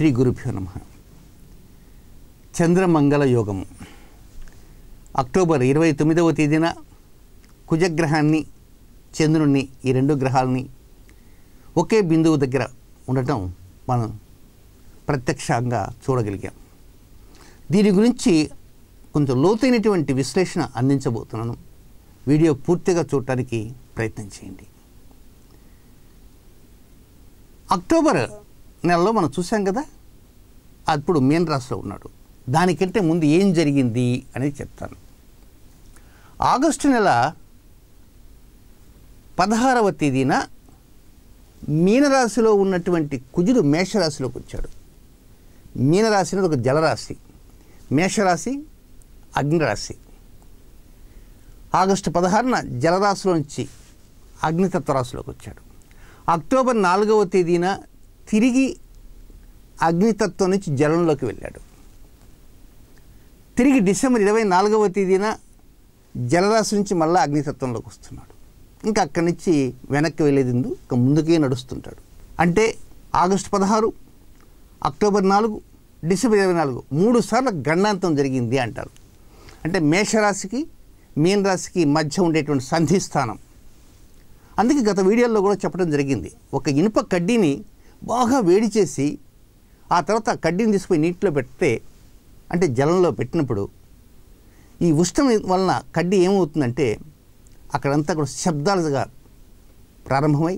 శ్రీ గురుభ్యో నమ చంద్రమంగళ యోగము అక్టోబర్ ఇరవై తొమ్మిదవ తేదీన కుజగ్రహాన్ని చంద్రుణ్ణి ఈ రెండు గ్రహాలని ఒకే బిందువు దగ్గర ఉండటం మనం ప్రత్యక్షంగా చూడగలిగాం దీని గురించి కొంచెం లోతైనటువంటి విశ్లేషణ అందించబోతున్నాను వీడియో పూర్తిగా చూడటానికి ప్రయత్నం చేయండి అక్టోబర్ నెలలో మనం చూసాం కదా అప్పుడు మీన రాశిలో ఉన్నాడు దానికంటే ముందు ఏం జరిగింది అనేది చెప్తాను ఆగస్టు నెల పదహారవ తేదీన మీనరాశిలో ఉన్నటువంటి కుజుడు మేషరాశిలోకి వచ్చాడు మీనరాశి అనేది ఒక జలరాశి మేషరాశి అగ్నిరాశి ఆగస్టు పదహారున జలరాశిలో నుంచి అగ్నితత్వరాశిలోకి వచ్చాడు అక్టోబర్ నాలుగవ తేదీన తిరిగి అగ్నితత్వం నుంచి జలంలోకి వెళ్ళాడు తిరిగి డిసెంబర్ ఇరవై నాలుగవ తేదీన జలరాశి నుంచి మళ్ళీ అగ్నితత్వంలోకి వస్తున్నాడు ఇంకా అక్కడి నుంచి వెనక్కి వెళ్ళేది ఇంకా ముందుకే నడుస్తుంటాడు అంటే ఆగస్టు పదహారు అక్టోబర్ నాలుగు డిసెంబర్ ఇరవై నాలుగు మూడు సార్లు గండాంతం జరిగింది అంటారు అంటే మేషరాశికి మీన రాశికి మధ్య ఉండేటువంటి సంధిస్థానం అందుకే గత వీడియోలో కూడా చెప్పడం జరిగింది ఒక ఇనుప కడ్డీని బాగా వేడి చేసి ఆ తర్వాత కడ్డీని తీసుకుపోయి నీటిలో పెడితే అంటే జలంలో పెట్టినప్పుడు ఈ ఉష్ణం వలన కడ్డీ ఏమవుతుందంటే అక్కడంతా కూడా శబ్దాలుగా ప్రారంభమై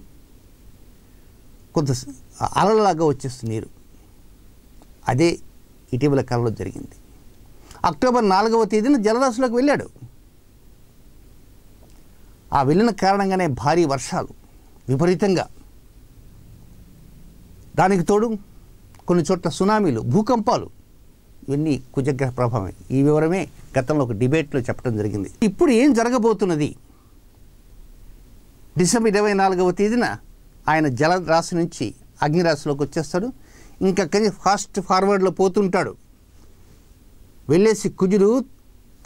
కొంత అలలాగా వచ్చేస్తుంది నీరు అదే ఇటీవల కాలంలో జరిగింది అక్టోబర్ నాలుగవ తేదీన జలరాశిలోకి వెళ్ళాడు ఆ వెళ్ళిన కారణంగానే భారీ వర్షాలు విపరీతంగా దానికి తోడు కొన్ని చోట్ల సునామీలు భూకంపాలు ఇవన్నీ కుజగ్రహ ప్రభావమే ఈ వివరమే గతంలో ఒక డిబేట్లో చెప్పడం జరిగింది ఇప్పుడు ఏం జరగబోతున్నది డిసెంబర్ ఇరవై నాలుగవ తేదీన ఆయన జలరాశి నుంచి అగ్నిరాశిలోకి వచ్చేస్తాడు ఇంకా కని ఫాస్ట్ ఫార్వర్డ్లో పోతుంటాడు వెళ్ళేసి కుజుడు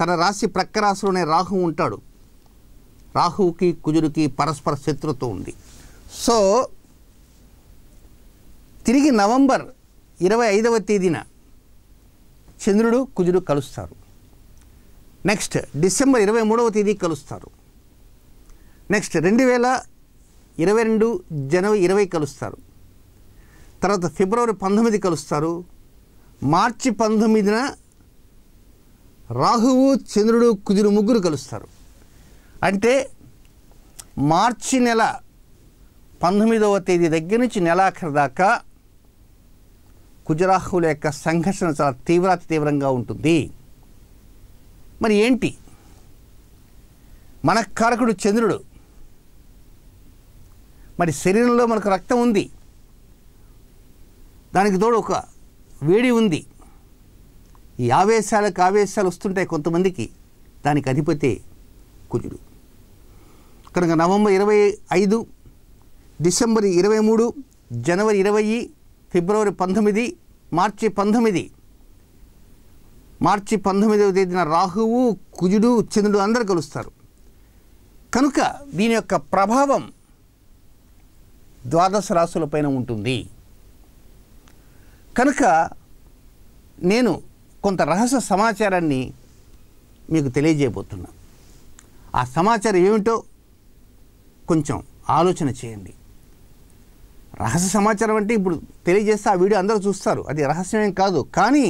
తన రాశి ప్రక్క రాశిలోనే రాహు ఉంటాడు రాహువుకి కుజుడికి పరస్పర శత్రుత్వం ఉంది సో తిరిగి నవంబర్ ఇరవై ఐదవ తేదీన చంద్రుడు కుజుడు కలుస్తారు నెక్స్ట్ డిసెంబర్ ఇరవై మూడవ తేదీ కలుస్తారు నెక్స్ట్ రెండు వేల ఇరవై రెండు జనవరి ఇరవై కలుస్తారు తర్వాత ఫిబ్రవరి పంతొమ్మిది కలుస్తారు మార్చి పంతొమ్మిదిన రాహువు చంద్రుడు కుజుడు ముగ్గురు కలుస్తారు అంటే మార్చి నెల పంతొమ్మిదవ తేదీ దగ్గర నుంచి నెలాఖరు దాకా కుజరాహుల యొక్క సంఘర్షణ చాలా తీవ్రాతి తీవ్రంగా ఉంటుంది మరి ఏంటి మన కారకుడు చంద్రుడు మరి శరీరంలో మనకు రక్తం ఉంది దానికి తోడు ఒక వేడి ఉంది ఈ ఆవేశాలకు ఆవేశాలు వస్తుంటాయి కొంతమందికి దానికి అధిపతి కుజుడు కనుక నవంబర్ ఇరవై ఐదు డిసెంబర్ ఇరవై మూడు జనవరి ఇరవై ఫిబ్రవరి పంతొమ్మిది మార్చి పంతొమ్మిది మార్చి పంతొమ్మిదవ తేదీన రాహువు కుజుడు చంద్రుడు అందరు కలుస్తారు కనుక దీని యొక్క ప్రభావం ద్వాదశ రాశులపైన ఉంటుంది కనుక నేను కొంత రహస్య సమాచారాన్ని మీకు తెలియజేయబోతున్నా ఆ సమాచారం ఏమిటో కొంచెం ఆలోచన చేయండి రహస్య సమాచారం అంటే ఇప్పుడు తెలియజేస్తే ఆ వీడియో అందరూ చూస్తారు అది రహస్యమేం కాదు కానీ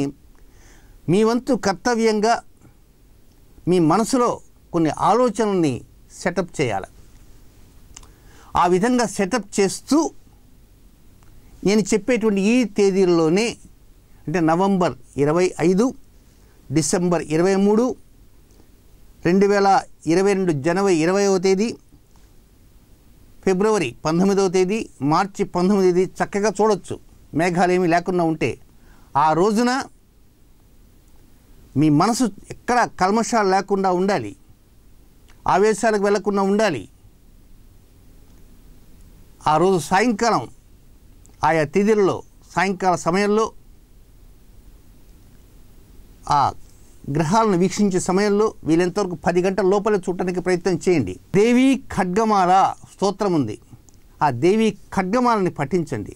మీ వంతు కర్తవ్యంగా మీ మనసులో కొన్ని ఆలోచనల్ని సెటప్ చేయాలి ఆ విధంగా సెటప్ చేస్తూ నేను చెప్పేటువంటి ఈ తేదీల్లోనే అంటే నవంబర్ ఇరవై ఐదు డిసెంబర్ ఇరవై మూడు రెండు వేల ఇరవై రెండు జనవరి ఇరవైవ తేదీ ఫిబ్రవరి పంతొమ్మిదవ తేదీ మార్చి పంతొమ్మిదవ తేదీ చక్కగా చూడొచ్చు మేఘాలు ఏమీ లేకుండా ఉంటే ఆ రోజున మీ మనసు ఎక్కడ కల్మషాలు లేకుండా ఉండాలి ఆవేశాలకు వెళ్లకుండా ఉండాలి ఆ రోజు సాయంకాలం ఆయా తేదీలలో సాయంకాల సమయంలో ఆ గ్రహాలను వీక్షించే సమయంలో వీలెంతవరకు పది గంటల లోపలే చూడటానికి ప్రయత్నం చేయండి దేవి ఖడ్గమాల స్తోత్రం ఉంది ఆ దేవి ఖడ్గమాలని పఠించండి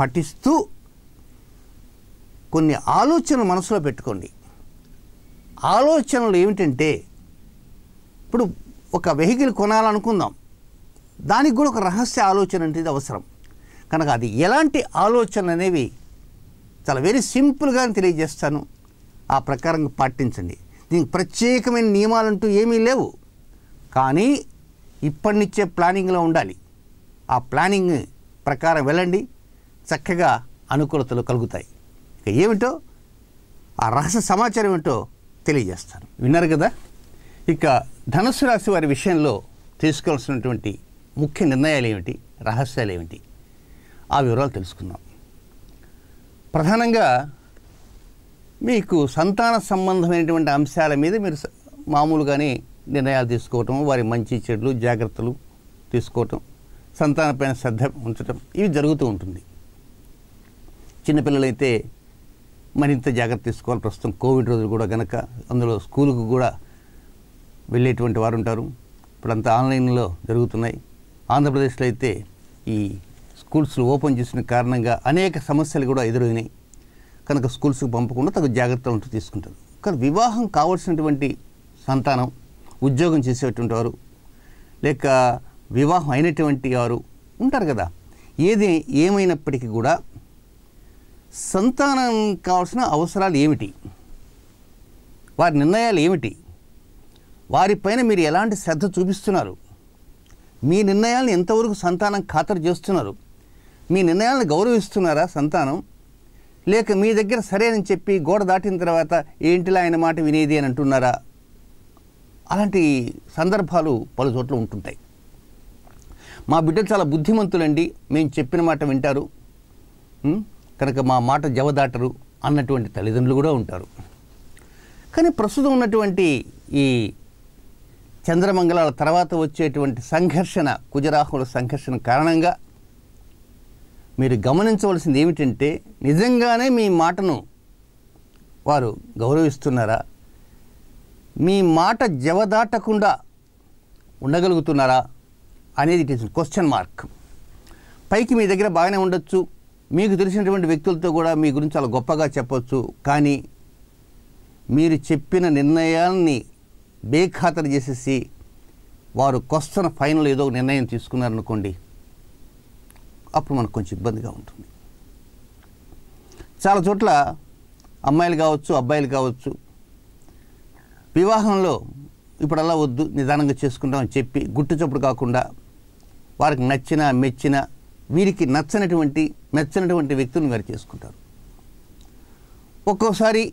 పఠిస్తూ కొన్ని ఆలోచనలు మనసులో పెట్టుకోండి ఆలోచనలు ఏమిటంటే ఇప్పుడు ఒక వెహికల్ కొనాలనుకుందాం దానికి కూడా ఒక రహస్య ఆలోచన అనేది అవసరం కనుక అది ఎలాంటి ఆలోచనలు అనేవి చాలా వెరీ సింపుల్గా తెలియజేస్తాను ఆ ప్రకారంగా పాటించండి దీనికి ప్రత్యేకమైన నియమాలు అంటూ ఏమీ లేవు కానీ నుంచే ప్లానింగ్లో ఉండాలి ఆ ప్లానింగ్ ప్రకారం వెళ్ళండి చక్కగా అనుకూలతలు కలుగుతాయి ఇక ఏమిటో ఆ రహస్య సమాచారం ఏమిటో తెలియజేస్తాను విన్నారు కదా ఇక ధనుసు రాశి వారి విషయంలో తీసుకోవాల్సినటువంటి ముఖ్య నిర్ణయాలు ఏమిటి రహస్యాలు ఏమిటి ఆ వివరాలు తెలుసుకుందాం ప్రధానంగా మీకు సంతాన సంబంధమైనటువంటి అంశాల మీద మీరు మామూలుగానే నిర్ణయాలు తీసుకోవటం వారి మంచి చెడులు జాగ్రత్తలు తీసుకోవటం సంతానపైన శ్రద్ధ ఉంచటం ఇవి జరుగుతూ ఉంటుంది చిన్నపిల్లలైతే మరింత జాగ్రత్త తీసుకోవాలి ప్రస్తుతం కోవిడ్ రోజులు కూడా గనక అందులో స్కూలుకు కూడా వెళ్ళేటువంటి వారు ఉంటారు ఇప్పుడంతా ఆన్లైన్లో జరుగుతున్నాయి ఆంధ్రప్రదేశ్లో అయితే ఈ స్కూల్స్లు ఓపెన్ చేసిన కారణంగా అనేక సమస్యలు కూడా ఎదురైనాయి కనుక స్కూల్స్కి పంపకుండా తగు జాగ్రత్తలు తీసుకుంటారు కానీ వివాహం కావాల్సినటువంటి సంతానం ఉద్యోగం చేసేటువంటి వారు లేక వివాహం అయినటువంటి వారు ఉంటారు కదా ఏది ఏమైనప్పటికీ కూడా సంతానం కావాల్సిన అవసరాలు ఏమిటి వారి నిర్ణయాలు ఏమిటి వారిపైన మీరు ఎలాంటి శ్రద్ధ చూపిస్తున్నారు మీ నిర్ణయాలను ఎంతవరకు సంతానం ఖాతరు చేస్తున్నారు మీ నిర్ణయాలను గౌరవిస్తున్నారా సంతానం లేక మీ దగ్గర సరేనని చెప్పి గోడ దాటిన తర్వాత ఏంటిలా ఆయన మాట వినేది అని అంటున్నారా అలాంటి సందర్భాలు పలు చోట్ల ఉంటుంటాయి మా బిడ్డలు చాలా బుద్ధిమంతులండి మేము చెప్పిన మాట వింటారు కనుక మా మాట జవదాటరు అన్నటువంటి తల్లిదండ్రులు కూడా ఉంటారు కానీ ప్రస్తుతం ఉన్నటువంటి ఈ చంద్రమంగళాల తర్వాత వచ్చేటువంటి సంఘర్షణ కుజరాహుల సంఘర్షణ కారణంగా మీరు గమనించవలసింది ఏమిటంటే నిజంగానే మీ మాటను వారు గౌరవిస్తున్నారా మీ మాట జవదాటకుండా ఉండగలుగుతున్నారా అనేది ఇట్ ఈస్ క్వశ్చన్ మార్క్ పైకి మీ దగ్గర బాగానే ఉండొచ్చు మీకు తెలిసినటువంటి వ్యక్తులతో కూడా మీ గురించి చాలా గొప్పగా చెప్పవచ్చు కానీ మీరు చెప్పిన నిర్ణయాన్ని బేఖాతరు చేసేసి వారు క్వశ్చన్ ఫైనల్ ఏదో నిర్ణయం తీసుకున్నారనుకోండి అప్పుడు మనకు కొంచెం ఇబ్బందిగా ఉంటుంది చాలా చోట్ల అమ్మాయిలు కావచ్చు అబ్బాయిలు కావచ్చు వివాహంలో ఇప్పుడల్లా వద్దు నిదానంగా చేసుకుంటామని చెప్పి గుట్టుచప్పుడు కాకుండా వారికి నచ్చిన మెచ్చిన వీరికి నచ్చనటువంటి మెచ్చనటువంటి వ్యక్తులను వారు చేసుకుంటారు ఒక్కోసారి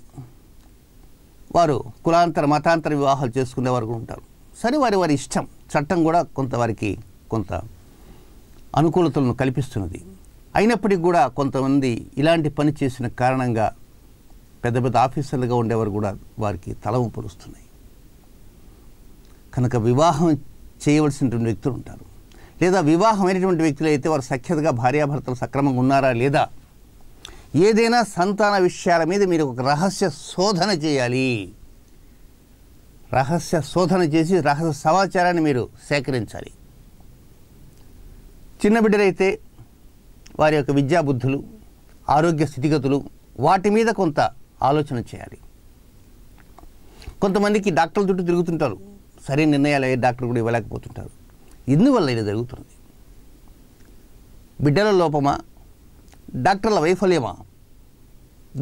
వారు కులాంతర మతాంతర వివాహాలు చేసుకునే వారు ఉంటారు సరే వారి వారి ఇష్టం చట్టం కూడా కొంత వారికి కొంత అనుకూలతలను కల్పిస్తున్నది అయినప్పటికీ కూడా కొంతమంది ఇలాంటి పని చేసిన కారణంగా పెద్ద పెద్ద ఆఫీసర్లుగా ఉండేవారు కూడా వారికి తలవంపులు వస్తున్నాయి కనుక వివాహం చేయవలసినటువంటి వ్యక్తులు ఉంటారు లేదా వివాహమైనటువంటి వ్యక్తులు అయితే వారు సఖ్యతగా భార్యాభర్తలు సక్రమంగా ఉన్నారా లేదా ఏదైనా సంతాన విషయాల మీద మీరు ఒక రహస్య శోధన చేయాలి రహస్య శోధన చేసి రహస్య సమాచారాన్ని మీరు సేకరించాలి చిన్న బిడ్డలైతే వారి యొక్క విద్యాబుద్ధులు ఆరోగ్య స్థితిగతులు వాటి మీద కొంత ఆలోచన చేయాలి కొంతమందికి డాక్టర్ల చుట్టూ తిరుగుతుంటారు సరైన నిర్ణయాలు అయ్యే డాక్టర్ కూడా ఇవ్వలేకపోతుంటారు ఇందువల్ల ఇది జరుగుతుంది బిడ్డల లోపమా డాక్టర్ల వైఫల్యమా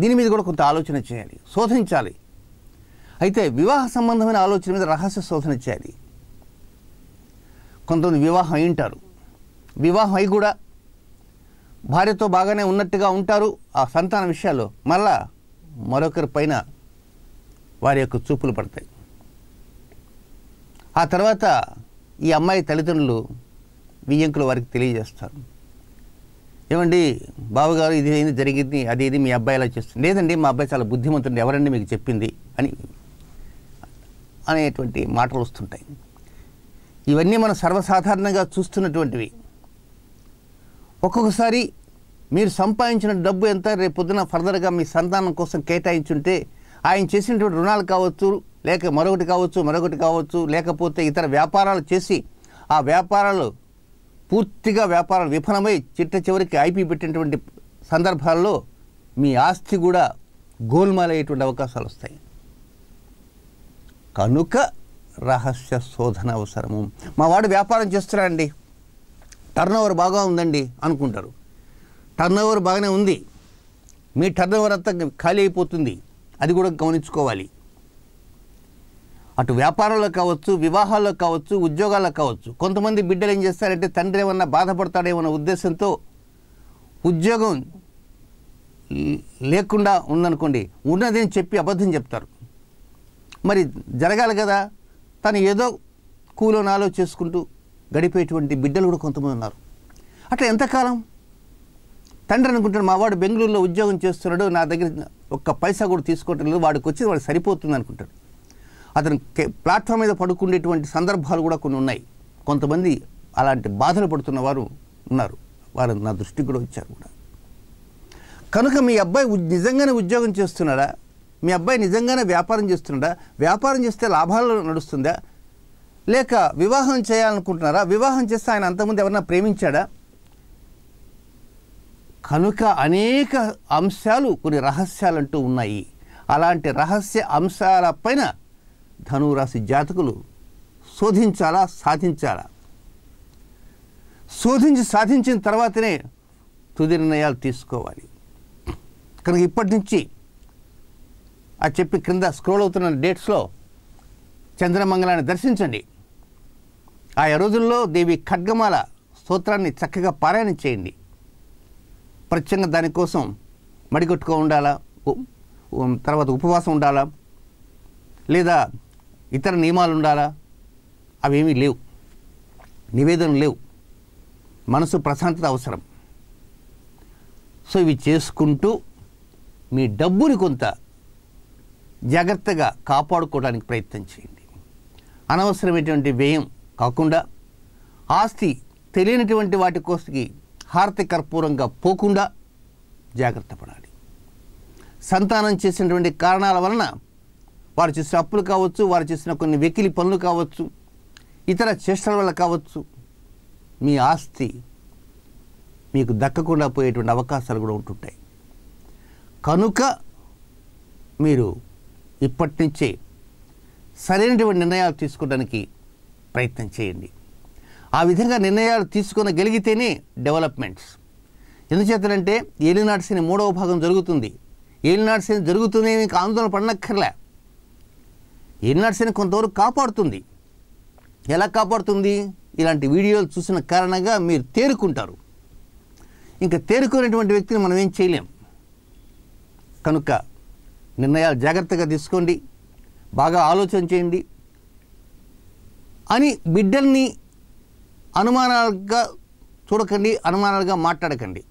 దీని మీద కూడా కొంత ఆలోచన చేయాలి శోధించాలి అయితే వివాహ సంబంధమైన ఆలోచన మీద రహస్య శోధన చేయాలి కొంతమంది వివాహం అయి ఉంటారు వివాహం అయి కూడా భార్యతో బాగానే ఉన్నట్టుగా ఉంటారు ఆ సంతాన విషయాలు మళ్ళా మరొకరి పైన వారి యొక్క చూపులు పడతాయి ఆ తర్వాత ఈ అమ్మాయి తల్లిదండ్రులు వియ్యంకులు వారికి తెలియజేస్తారు ఏమండి బావగారు ఇది ఏంది జరిగింది అది ఇది మీ అబ్బాయి ఇలా చేస్తుంది లేదండి మా అబ్బాయి చాలా బుద్ధిమంతుడు ఎవరండి మీకు చెప్పింది అని అనేటువంటి మాటలు వస్తుంటాయి ఇవన్నీ మనం సర్వసాధారణంగా చూస్తున్నటువంటివి ఒక్కొక్కసారి మీరు సంపాదించిన డబ్బు ఎంత రేపు పొద్దున ఫర్దర్గా మీ సంతానం కోసం కేటాయించుంటే ఆయన చేసినటువంటి రుణాలు కావచ్చు లేక మరొకటి కావచ్చు మరొకటి కావచ్చు లేకపోతే ఇతర వ్యాపారాలు చేసి ఆ వ్యాపారాలు పూర్తిగా వ్యాపారాలు విఫలమై చిట్ట చివరికి ఐపీ పెట్టినటువంటి సందర్భాల్లో మీ ఆస్తి కూడా గోల్మాలయ్యేటువంటి అవకాశాలు వస్తాయి కనుక రహస్య శోధన అవసరము మా వాడు వ్యాపారం చేస్తున్నాడండి టర్న్ ఓవర్ బాగా ఉందండి అనుకుంటారు టర్న్ ఓవర్ బాగానే ఉంది మీ టర్న్ ఓవర్ అంతా ఖాళీ అయిపోతుంది అది కూడా గమనించుకోవాలి అటు వ్యాపారాల్లో కావచ్చు వివాహాల్లో కావచ్చు ఉద్యోగాల్లో కావచ్చు కొంతమంది బిడ్డలు ఏం చేస్తారంటే తండ్రి ఏమన్నా బాధపడతాడేమన్న ఉద్దేశంతో ఉద్యోగం లేకుండా ఉందనుకోండి ఉన్నదని చెప్పి అబద్ధం చెప్తారు మరి జరగాలి కదా తను ఏదో కూలోని నాలో చేసుకుంటూ గడిపేటువంటి బిడ్డలు కూడా కొంతమంది ఉన్నారు అట్లా ఎంతకాలం తండ్రి అనుకుంటాడు మా వాడు బెంగళూరులో ఉద్యోగం చేస్తున్నాడు నా దగ్గర ఒక్క పైసా కూడా తీసుకోవటం లేదు వాడికి వచ్చి వాడు సరిపోతుంది అనుకుంటాడు అతను ప్లాట్ఫామ్ మీద పడుకునేటువంటి సందర్భాలు కూడా కొన్ని ఉన్నాయి కొంతమంది అలాంటి బాధలు పడుతున్న వారు ఉన్నారు వారు నా దృష్టికి కూడా వచ్చారు కూడా కనుక మీ అబ్బాయి నిజంగానే ఉద్యోగం చేస్తున్నాడా మీ అబ్బాయి నిజంగానే వ్యాపారం చేస్తున్నాడా వ్యాపారం చేస్తే లాభాలు నడుస్తుందా లేక వివాహం చేయాలనుకుంటున్నారా వివాహం చేస్తే ఆయన అంతకుముందు ఎవరన్నా ప్రేమించాడా కనుక అనేక అంశాలు కొన్ని రహస్యాలంటూ ఉన్నాయి అలాంటి రహస్య అంశాల పైన ధనురాశి జాతకులు శోధించాలా సాధించాలా శోధించి సాధించిన తర్వాతనే తుది నిర్ణయాలు తీసుకోవాలి కనుక ఇప్పటి నుంచి ఆ చెప్పి క్రింద స్క్రోల్ అవుతున్న డేట్స్లో చంద్రమంగళాన్ని దర్శించండి ఆయా రోజుల్లో దేవి ఖడ్గమాల స్తోత్రాన్ని చక్కగా పారాయణ చేయండి ప్రత్యేకంగా దానికోసం మడిగొట్టుకో ఉండాలా తర్వాత ఉపవాసం ఉండాలా లేదా ఇతర నియమాలు ఉండాలా అవేమీ లేవు నివేదనలు లేవు మనసు ప్రశాంతత అవసరం సో ఇవి చేసుకుంటూ మీ డబ్బుని కొంత జాగ్రత్తగా కాపాడుకోవడానికి ప్రయత్నం చేయండి అనవసరమైనటువంటి వ్యయం కాకుండా ఆస్తి తెలియనటువంటి వాటి కోసకి హారతి కర్పూరంగా పోకుండా జాగ్రత్త పడాలి సంతానం చేసినటువంటి కారణాల వలన వారు చేసిన అప్పులు కావచ్చు వారు చేసిన కొన్ని వెకిలి పనులు కావచ్చు ఇతర చేష్టల వల్ల కావచ్చు మీ ఆస్తి మీకు దక్కకుండా పోయేటువంటి అవకాశాలు కూడా ఉంటుంటాయి కనుక మీరు ఇప్పటి నుంచే సరైనటువంటి నిర్ణయాలు తీసుకోవడానికి ప్రయత్నం చేయండి ఆ విధంగా నిర్ణయాలు తీసుకోనగలిగితేనే డెవలప్మెంట్స్ ఎందుచేతనంటే ఏలినాటి సినీ మూడవ భాగం జరుగుతుంది ఏలినాటి సినీ జరుగుతూనే మీకు ఆందోళన పడనక్కర్లే ఏలినాటి సినీ కొంతవరకు కాపాడుతుంది ఎలా కాపాడుతుంది ఇలాంటి వీడియోలు చూసిన కారణంగా మీరు తేరుకుంటారు ఇంకా తేరుకునేటువంటి వ్యక్తిని మనం ఏం చేయలేం కనుక నిర్ణయాలు జాగ్రత్తగా తీసుకోండి బాగా ఆలోచన చేయండి అని బిడ్డల్ని అనుమానాలుగా చూడకండి అనుమానాలుగా మాట్లాడకండి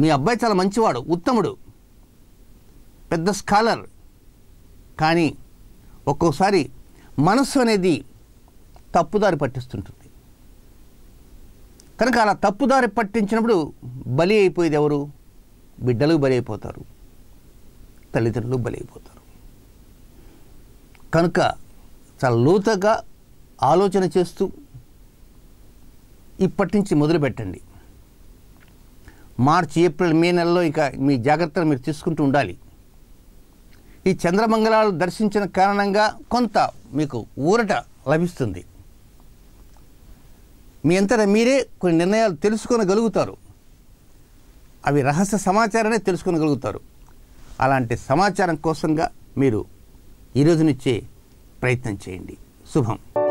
మీ అబ్బాయి చాలా మంచివాడు ఉత్తముడు పెద్ద స్కాలర్ కానీ ఒక్కోసారి మనస్సు అనేది తప్పుదారి పట్టిస్తుంటుంది కనుక అలా తప్పుదారి పట్టించినప్పుడు బలి అయిపోయేది ఎవరు బిడ్డలు బలి అయిపోతారు తల్లిదండ్రులు బలైపోతారు కనుక చాలా లోతగా ఆలోచన చేస్తూ ఇప్పటి నుంచి మొదలుపెట్టండి మార్చి ఏప్రిల్ మే నెలలో ఇక మీ జాగ్రత్తలు మీరు తీసుకుంటూ ఉండాలి ఈ చంద్రమంగళాలు దర్శించిన కారణంగా కొంత మీకు ఊరట లభిస్తుంది మీ అంతటా మీరే కొన్ని నిర్ణయాలు తెలుసుకోగలుగుతారు అవి రహస్య సమాచారాన్ని తెలుసుకోగలుగుతారు అలాంటి సమాచారం కోసంగా మీరు ఈరోజునిచ్చే ప్రయత్నం చేయండి శుభం